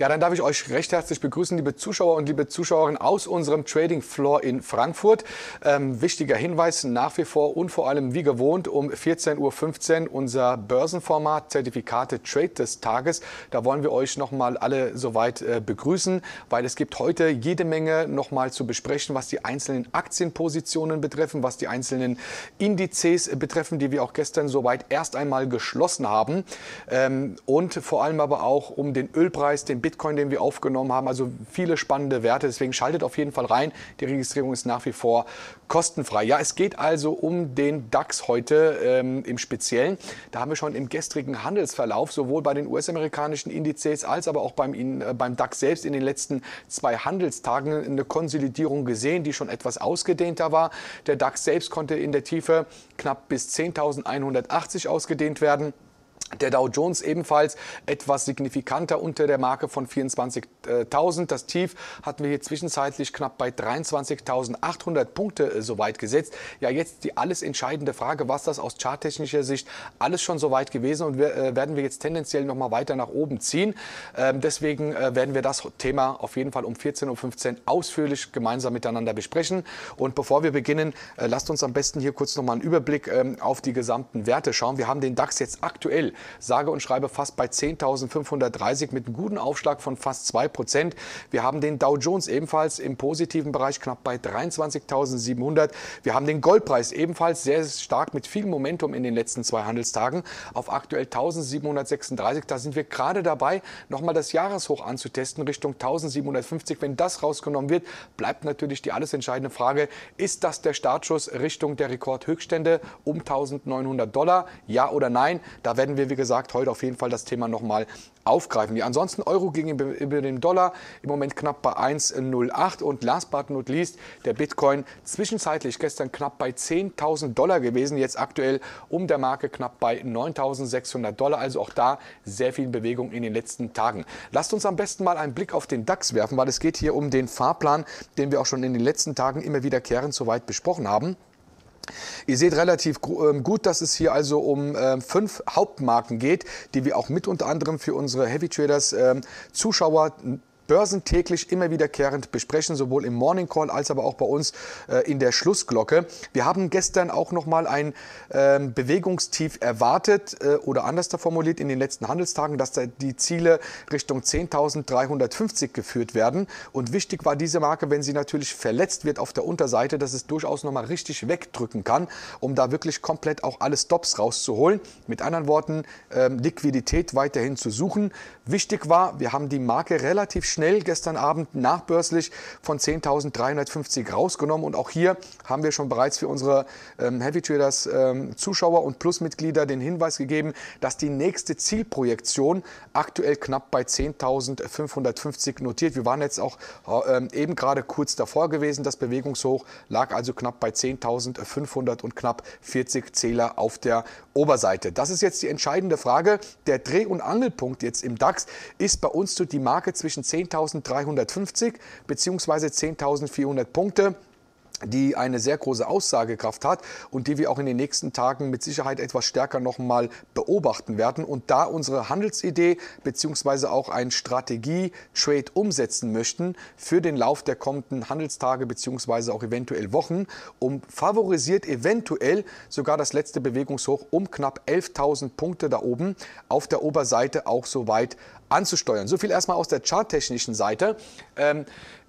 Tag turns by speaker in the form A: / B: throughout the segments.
A: Ja, dann darf ich euch recht herzlich begrüßen, liebe Zuschauer und liebe Zuschauerinnen aus unserem Trading Floor in Frankfurt. Ähm, wichtiger Hinweis nach wie vor und vor allem wie gewohnt um 14.15 Uhr unser Börsenformat Zertifikate Trade des Tages. Da wollen wir euch nochmal alle soweit äh, begrüßen, weil es gibt heute jede Menge nochmal zu besprechen, was die einzelnen Aktienpositionen betreffen, was die einzelnen Indizes äh, betreffen, die wir auch gestern soweit erst einmal geschlossen haben. Ähm, und vor allem aber auch um den Ölpreis, den Bitcoin Bitcoin, den wir aufgenommen haben. Also viele spannende Werte. Deswegen schaltet auf jeden Fall rein. Die Registrierung ist nach wie vor kostenfrei. Ja, es geht also um den DAX heute ähm, im Speziellen. Da haben wir schon im gestrigen Handelsverlauf sowohl bei den US-amerikanischen Indizes als aber auch beim, äh, beim DAX selbst in den letzten zwei Handelstagen eine Konsolidierung gesehen, die schon etwas ausgedehnter war. Der DAX selbst konnte in der Tiefe knapp bis 10.180 ausgedehnt werden. Der Dow Jones ebenfalls etwas signifikanter unter der Marke von 24.000. Das Tief hatten wir hier zwischenzeitlich knapp bei 23.800 Punkte äh, soweit gesetzt. Ja, jetzt die alles entscheidende Frage, was das aus charttechnischer Sicht alles schon soweit gewesen und äh, werden wir jetzt tendenziell noch mal weiter nach oben ziehen. Ähm, deswegen äh, werden wir das Thema auf jeden Fall um 14.15 Uhr ausführlich gemeinsam miteinander besprechen. Und bevor wir beginnen, lasst uns am besten hier kurz noch mal einen Überblick ähm, auf die gesamten Werte schauen. Wir haben den DAX jetzt aktuell sage und schreibe fast bei 10.530 mit einem guten Aufschlag von fast 2 Wir haben den Dow Jones ebenfalls im positiven Bereich knapp bei 23.700. Wir haben den Goldpreis ebenfalls sehr stark mit viel Momentum in den letzten zwei Handelstagen auf aktuell 1.736. Da sind wir gerade dabei, nochmal das Jahreshoch anzutesten Richtung 1.750. Wenn das rausgenommen wird, bleibt natürlich die alles entscheidende Frage, ist das der Startschuss Richtung der Rekordhöchststände um 1.900 Dollar? Ja oder nein? Da werden wir wie gesagt, heute auf jeden Fall das Thema nochmal aufgreifen wir. Ansonsten Euro ging über den Dollar im Moment knapp bei 1,08 und last but not least der Bitcoin zwischenzeitlich gestern knapp bei 10.000 Dollar gewesen, jetzt aktuell um der Marke knapp bei 9.600 Dollar, also auch da sehr viel Bewegung in den letzten Tagen. Lasst uns am besten mal einen Blick auf den DAX werfen, weil es geht hier um den Fahrplan, den wir auch schon in den letzten Tagen immer wiederkehrend soweit besprochen haben. Ihr seht relativ ähm, gut, dass es hier also um ähm, fünf Hauptmarken geht, die wir auch mit unter anderem für unsere Heavy Traders ähm, Zuschauer börsentäglich immer wiederkehrend besprechen, sowohl im Morning Call als aber auch bei uns äh, in der Schlussglocke. Wir haben gestern auch nochmal ein ähm, Bewegungstief erwartet äh, oder anders formuliert in den letzten Handelstagen, dass die Ziele Richtung 10.350 geführt werden. Und wichtig war diese Marke, wenn sie natürlich verletzt wird auf der Unterseite, dass es durchaus nochmal richtig wegdrücken kann, um da wirklich komplett auch alle Stops rauszuholen. Mit anderen Worten, ähm, Liquidität weiterhin zu suchen. Wichtig war, wir haben die Marke relativ schnell schnell gestern Abend nachbörslich von 10.350 rausgenommen. Und auch hier haben wir schon bereits für unsere ähm, Heavy Traders ähm, Zuschauer und Plusmitglieder den Hinweis gegeben, dass die nächste Zielprojektion aktuell knapp bei 10.550 notiert. Wir waren jetzt auch äh, ähm, eben gerade kurz davor gewesen. Das Bewegungshoch lag also knapp bei 10.500 und knapp 40 Zähler auf der Oberseite. Das ist jetzt die entscheidende Frage. Der Dreh- und Angelpunkt jetzt im DAX ist bei uns so die Marke zwischen 10.000 10.350 bzw. 10.400 Punkte die eine sehr große Aussagekraft hat und die wir auch in den nächsten Tagen mit Sicherheit etwas stärker nochmal beobachten werden und da unsere Handelsidee beziehungsweise auch ein Strategie-Trade umsetzen möchten für den Lauf der kommenden Handelstage beziehungsweise auch eventuell Wochen, um favorisiert eventuell sogar das letzte Bewegungshoch um knapp 11.000 Punkte da oben auf der Oberseite auch so weit anzusteuern. So viel erstmal aus der charttechnischen Seite. Ähm,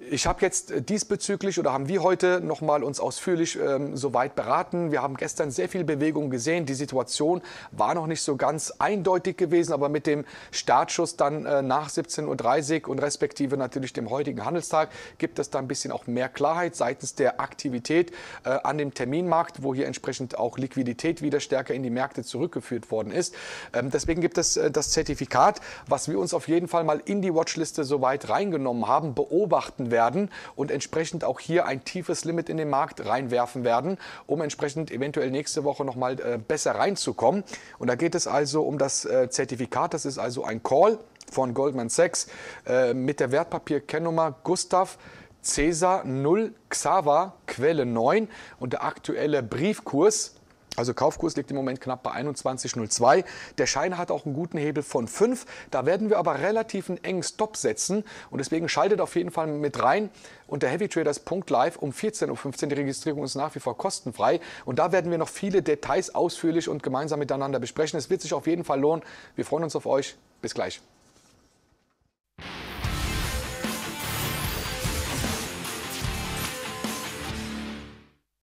A: ich habe jetzt diesbezüglich oder haben wir heute noch nochmal uns ausführlich ähm, soweit beraten. Wir haben gestern sehr viel Bewegung gesehen. Die Situation war noch nicht so ganz eindeutig gewesen, aber mit dem Startschuss dann äh, nach 17.30 Uhr und respektive natürlich dem heutigen Handelstag gibt es da ein bisschen auch mehr Klarheit seitens der Aktivität äh, an dem Terminmarkt, wo hier entsprechend auch Liquidität wieder stärker in die Märkte zurückgeführt worden ist. Ähm, deswegen gibt es äh, das Zertifikat, was wir uns auf jeden Fall mal in die Watchliste soweit reingenommen haben, beobachten werden und entsprechend auch hier ein tiefes Limit in den Markt reinwerfen werden, um entsprechend eventuell nächste Woche nochmal äh, besser reinzukommen. Und da geht es also um das äh, Zertifikat, das ist also ein Call von Goldman Sachs äh, mit der Wertpapierkennnummer Gustav Cäsar 0 Xava Quelle 9 und der aktuelle Briefkurs also Kaufkurs liegt im Moment knapp bei 21,02. Der Schein hat auch einen guten Hebel von 5. Da werden wir aber relativ einen engen Stop setzen. Und deswegen schaltet auf jeden Fall mit rein. Unter heavytraders.live um 14.15 Uhr. Die Registrierung ist nach wie vor kostenfrei. Und da werden wir noch viele Details ausführlich und gemeinsam miteinander besprechen. Es wird sich auf jeden Fall lohnen. Wir freuen uns auf euch. Bis gleich.